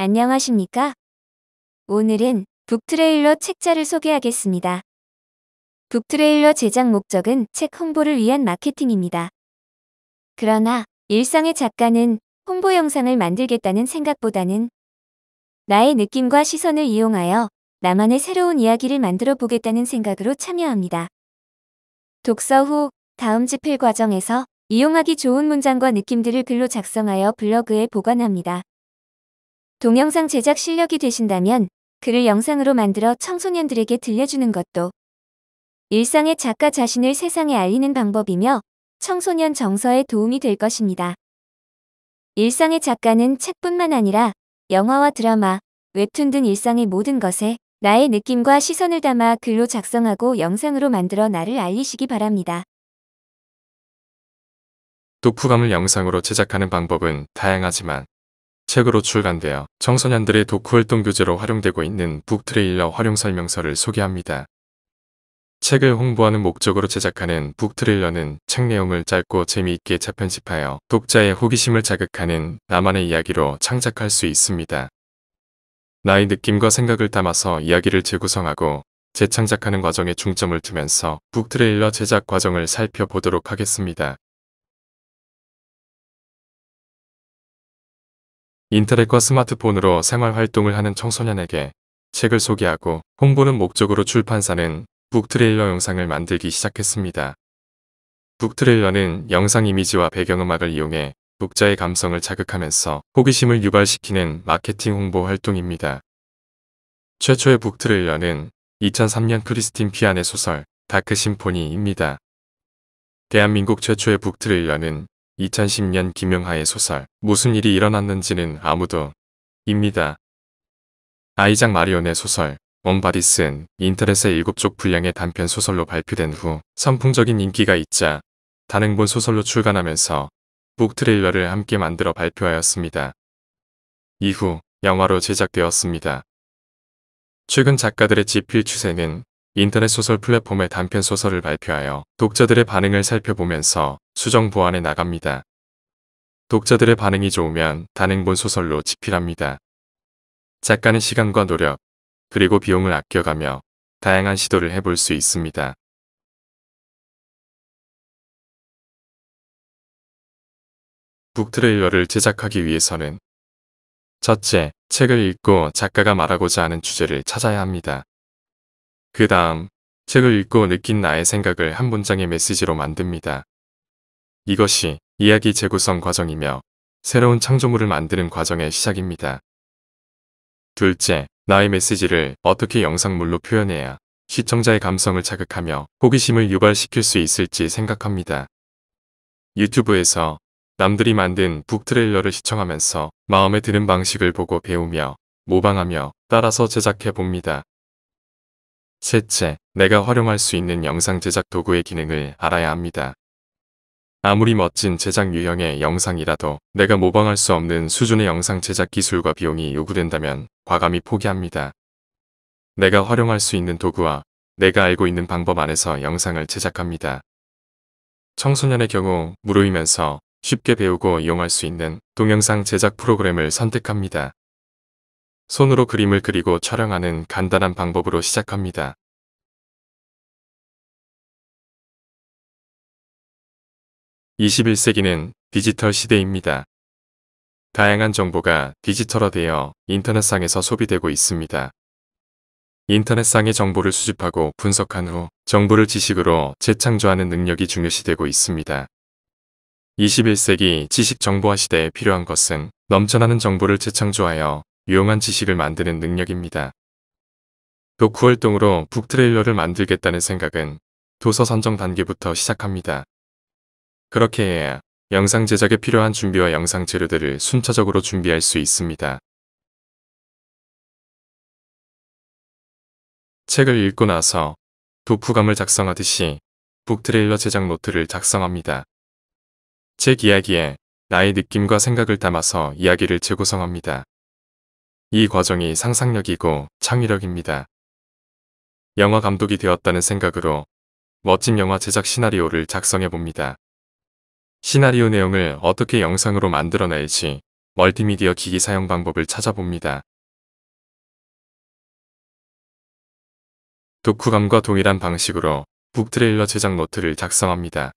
안녕하십니까? 오늘은 북트레일러 책자를 소개하겠습니다. 북트레일러 제작 목적은 책 홍보를 위한 마케팅입니다. 그러나 일상의 작가는 홍보 영상을 만들겠다는 생각보다는 나의 느낌과 시선을 이용하여 나만의 새로운 이야기를 만들어 보겠다는 생각으로 참여합니다. 독서 후 다음 집필 과정에서 이용하기 좋은 문장과 느낌들을 글로 작성하여 블로그에 보관합니다. 동영상 제작 실력이 되신다면 글을 영상으로 만들어 청소년들에게 들려주는 것도 일상의 작가 자신을 세상에 알리는 방법이며 청소년 정서에 도움이 될 것입니다. 일상의 작가는 책뿐만 아니라 영화와 드라마, 웹툰 등 일상의 모든 것에 나의 느낌과 시선을 담아 글로 작성하고 영상으로 만들어 나를 알리시기 바랍니다. 독후감을 영상으로 제작하는 방법은 다양하지만 책으로 출간되어 청소년들의 독후활동 교재로 활용되고 있는 북트레일러 활용 설명서를 소개합니다. 책을 홍보하는 목적으로 제작하는 북트레일러는 책 내용을 짧고 재미있게 재편집하여 독자의 호기심을 자극하는 나만의 이야기로 창작할 수 있습니다. 나의 느낌과 생각을 담아서 이야기를 재구성하고 재창작하는 과정에 중점을 두면서 북트레일러 제작 과정을 살펴보도록 하겠습니다. 인터넷과 스마트폰으로 생활활동을 하는 청소년에게 책을 소개하고 홍보는 목적으로 출판사는 북트레일러 영상을 만들기 시작했습니다. 북트레일러는 영상 이미지와 배경음악을 이용해 독자의 감성을 자극하면서 호기심을 유발시키는 마케팅 홍보 활동입니다. 최초의 북트레일러는 2003년 크리스틴 피안의 소설 다크 심포니입니다. 대한민국 최초의 북트레일러는 2010년 김영하의 소설 무슨 일이 일어났는지는 아무도 입니다. 아이작 마리온의 소설 원바디스는 인터넷의 7쪽 분량의 단편 소설로 발표된 후 선풍적인 인기가 있자 단행본 소설로 출간하면서 북트레일러를 함께 만들어 발표하였습니다. 이후 영화로 제작되었습니다. 최근 작가들의 집필 추세는 인터넷 소설 플랫폼의 단편 소설을 발표하여 독자들의 반응을 살펴보면서 수정 보완해 나갑니다. 독자들의 반응이 좋으면 단행본 소설로 집필합니다. 작가는 시간과 노력, 그리고 비용을 아껴가며 다양한 시도를 해볼 수 있습니다. 북트레일러를 제작하기 위해서는 첫째, 책을 읽고 작가가 말하고자 하는 주제를 찾아야 합니다. 그 다음 책을 읽고 느낀 나의 생각을 한 문장의 메시지로 만듭니다. 이것이 이야기 재구성 과정이며 새로운 창조물을 만드는 과정의 시작입니다. 둘째, 나의 메시지를 어떻게 영상물로 표현해야 시청자의 감성을 자극하며 호기심을 유발시킬 수 있을지 생각합니다. 유튜브에서 남들이 만든 북트레일러를 시청하면서 마음에 드는 방식을 보고 배우며 모방하며 따라서 제작해 봅니다. 셋째, 내가 활용할 수 있는 영상 제작 도구의 기능을 알아야 합니다. 아무리 멋진 제작 유형의 영상이라도 내가 모방할 수 없는 수준의 영상 제작 기술과 비용이 요구된다면 과감히 포기합니다. 내가 활용할 수 있는 도구와 내가 알고 있는 방법 안에서 영상을 제작합니다. 청소년의 경우 무료이면서 쉽게 배우고 이용할 수 있는 동영상 제작 프로그램을 선택합니다. 손으로 그림을 그리고 촬영하는 간단한 방법으로 시작합니다. 2 1 세기는 디지털 시대입니다. 다양한 정보가 디지털화되어 인터넷상에서 소비되고 있습니다. 인터넷상의 정보를 수집하고 분석한 후 정보를 지식으로 재창조하는 능력이 중요시되고 있습니다. 21세기 지식정보화 시대에 필요한 것은 넘쳐나는 정보를 재창조하여 유용한 지식을 만드는 능력입니다. 독후활동으로 북트레일러를 만들겠다는 생각은 도서 선정 단계부터 시작합니다. 그렇게 해야 영상 제작에 필요한 준비와 영상 재료들을 순차적으로 준비할 수 있습니다. 책을 읽고 나서 도프감을 작성하듯이 북트레일러 제작 노트를 작성합니다. 책 이야기에 나의 느낌과 생각을 담아서 이야기를 재구성합니다. 이 과정이 상상력이고 창의력입니다. 영화 감독이 되었다는 생각으로 멋진 영화 제작 시나리오를 작성해 봅니다. 시나리오 내용을 어떻게 영상으로 만들어낼지 멀티미디어 기기 사용 방법을 찾아봅니다. 독후감과 동일한 방식으로 북트레일러 제작 노트를 작성합니다.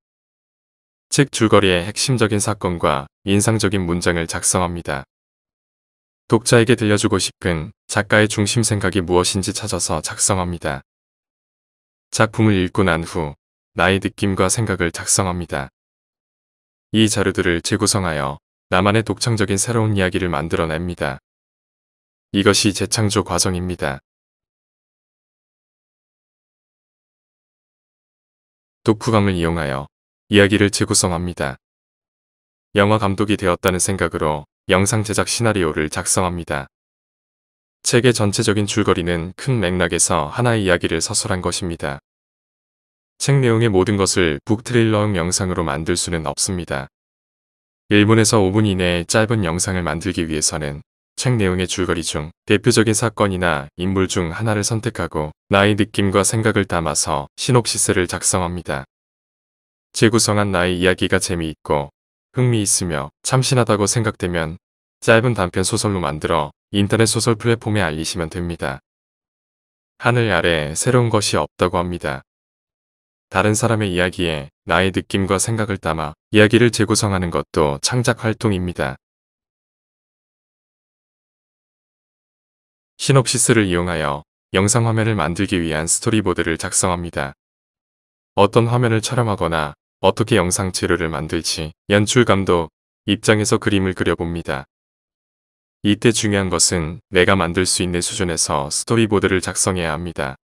책 줄거리의 핵심적인 사건과 인상적인 문장을 작성합니다. 독자에게 들려주고 싶은 작가의 중심 생각이 무엇인지 찾아서 작성합니다. 작품을 읽고 난 후 나의 느낌과 생각을 작성합니다. 이 자료들을 재구성하여 나만의 독창적인 새로운 이야기를 만들어냅니다. 이것이 재창조 과정입니다. 독후감을 이용하여 이야기를 재구성합니다. 영화 감독이 되었다는 생각으로 영상 제작 시나리오를 작성합니다. 책의 전체적인 줄거리는 큰 맥락에서 하나의 이야기를 서술한 것입니다. 책 내용의 모든 것을 북트릴러형 영상으로 만들 수는 없습니다. 1분에서 5분 이내에 짧은 영상을 만들기 위해서는 책 내용의 줄거리 중 대표적인 사건이나 인물 중 하나를 선택하고 나의 느낌과 생각을 담아서 시놉시스를 작성합니다. 재구성한 나의 이야기가 재미있고 흥미 있으며 참신하다고 생각되면 짧은 단편 소설로 만들어 인터넷 소설 플랫폼에 알리시면 됩니다. 하늘 아래 새로운 것이 없다고 합니다. 다른 사람의 이야기에 나의 느낌과 생각을 담아 이야기를 재구성하는 것도 창작 활동입니다. 시놉시스를 이용하여 영상 화면을 만들기 위한 스토리보드를 작성합니다. 어떤 화면을 촬영하거나 어떻게 영상 재료를 만들지 연출 감도 입장에서 그림을 그려봅니다. 이때 중요한 것은 내가 만들 수 있는 수준에서 스토리보드를 작성해야 합니다.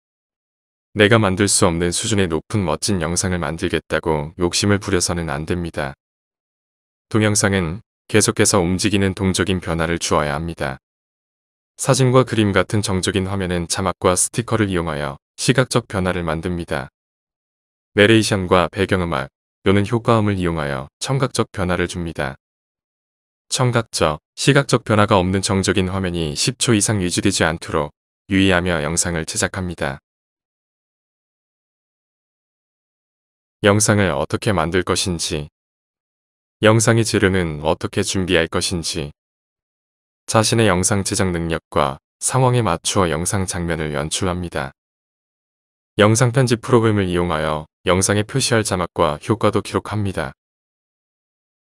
내가 만들 수 없는 수준의 높은 멋진 영상을 만들겠다고 욕심을 부려서는 안 됩니다. 동영상은 계속해서 움직이는 동적인 변화를 주어야 합니다. 사진과 그림 같은 정적인 화면은 자막과 스티커를 이용하여 시각적 변화를 만듭니다. 내레이션과 배경음악, 요는 효과음을 이용하여 청각적 변화를 줍니다. 청각적, 시각적 변화가 없는 정적인 화면이 10초 이상 유지되지 않도록 유의하며 영상을 제작합니다. 영상을 어떻게 만들 것인지 영상의 재료는 어떻게 준비할 것인지 자신의 영상 제작 능력과 상황에 맞추어 영상 장면을 연출합니다. 영상 편집 프로그램을 이용하여 영상에 표시할 자막과 효과도 기록합니다.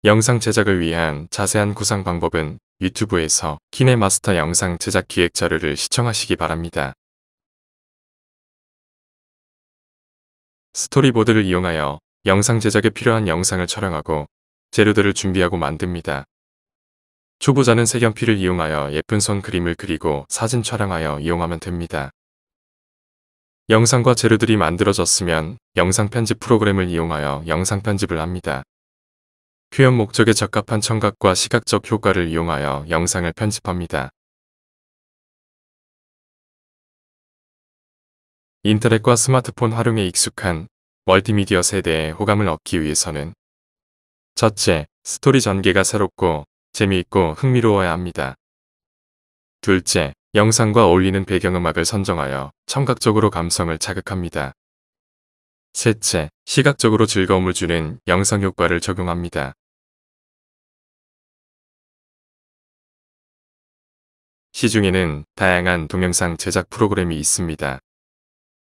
영상 제작을 위한 자세한 구상 방법은 유튜브에서 키네마스터 영상 제작 기획 자료를 시청하시기 바랍니다. 스토리보드를 이용하여 영상 제작에 필요한 영상을 촬영하고 재료들을 준비하고 만듭니다. 초보자는 색연필을 이용하여 예쁜 손 그림을 그리고 사진 촬영하여 이용하면 됩니다. 영상과 재료들이 만들어졌으면 영상 편집 프로그램을 이용하여 영상 편집을 합니다. 표현 목적에 적합한 청각과 시각적 효과를 이용하여 영상을 편집합니다. 인터넷과 스마트폰 활용에 익숙한 멀티미디어 세대의 호감을 얻기 위해서는 첫째, 스토리 전개가 새롭고 재미있고 흥미로워야 합니다. 둘째, 영상과 어울리는 배경음악을 선정하여 청각적으로 감성을 자극합니다. 셋째, 시각적으로 즐거움을 주는 영상 효과를 적용합니다. 시중에는 다양한 동영상 제작 프로그램이 있습니다.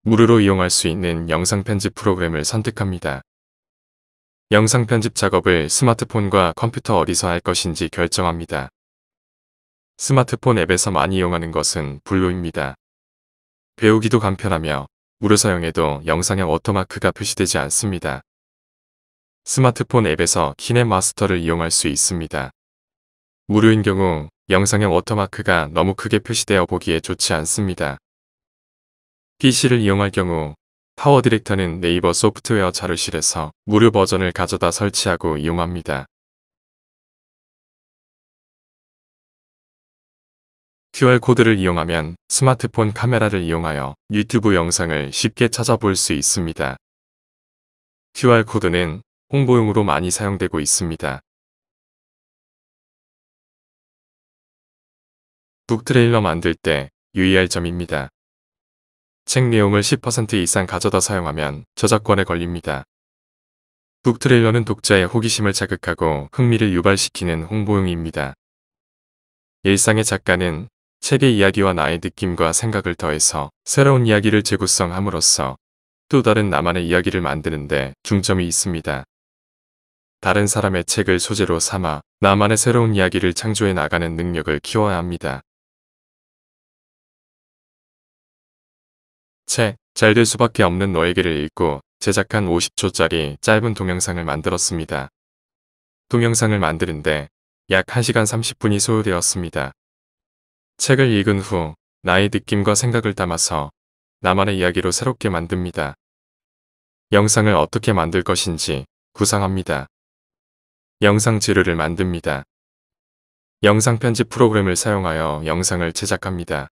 무료로 이용할 수 있는 영상 편집 프로그램을 선택합니다. 영상 편집 작업을 스마트폰과 컴퓨터 어디서 할 것인지 결정합니다. 스마트폰 앱에서 많이 이용하는 것은 블루입니다. 배우기도 간편하며 무료 사용에도 영상형 워터마크가 표시되지 않습니다. 스마트폰 앱에서 키넷마스터를 이용할 수 있습니다. 무료인 경우 영상형 워터마크가 너무 크게 표시되어 보기에 좋지 않습니다. PC를 이용할 경우 파워 디렉터는 네이버 소프트웨어 자료실에서 무료 버전을 가져다 설치하고 이용합니다. QR코드를 이용하면 스마트폰 카메라를 이용하여 유튜브 영상을 쉽게 찾아볼 수 있습니다. QR코드는 홍보용으로 많이 사용되고 있습니다. 북트레일러 만들 때 유의할 점입니다. 책 내용을 10% 이상 가져다 사용하면 저작권에 걸립니다. 북트레일러는 독자의 호기심을 자극하고 흥미를 유발시키는 홍보용입니다. 일상의 작가는 책의 이야기와 나의 느낌과 생각을 더해서 새로운 이야기를 재구성함으로써 또 다른 나만의 이야기를 만드는데 중점이 있습니다. 다른 사람의 책을 소재로 삼아 나만의 새로운 이야기를 창조해 나가는 능력을 키워야 합니다. 책, 잘될 수밖에 없는 너에게를 읽고 제작한 50초짜리 짧은 동영상을 만들었습니다. 동영상을 만드는데 약 1시간 30분이 소요되었습니다. 책을 읽은 후 나의 느낌과 생각을 담아서 나만의 이야기로 새롭게 만듭니다. 영상을 어떻게 만들 것인지 구상합니다. 영상 지르를 만듭니다. 영상 편집 프로그램을 사용하여 영상을 제작합니다.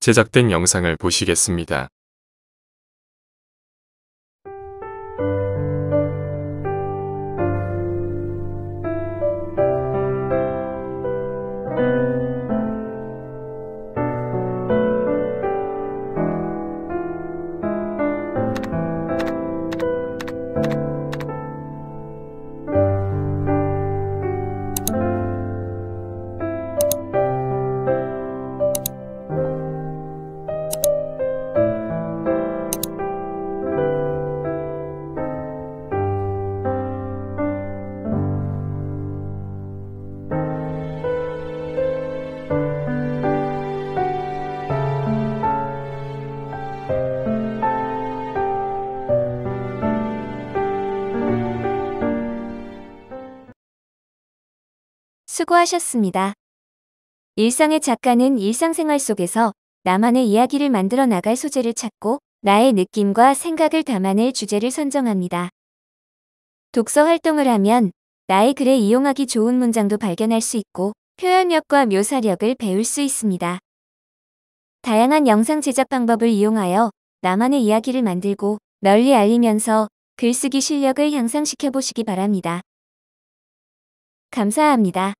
제작된 영상을 보시겠습니다. 사고하셨습니다. 일상의 작가는 일상생활 속에서 나만의 이야기를 만들어 나갈 소재를 찾고 나의 느낌과 생각을 담아낼 주제를 선정합니다. 독서 활동을 하면 나의 글에 이용하기 좋은 문장도 발견할 수 있고 표현력과 묘사력을 배울 수 있습니다. 다양한 영상 제작 방법을 이용하여 나만의 이야기를 만들고 널리 알리면서 글쓰기 실력을 향상시켜 보시기 바랍니다. 감사합니다.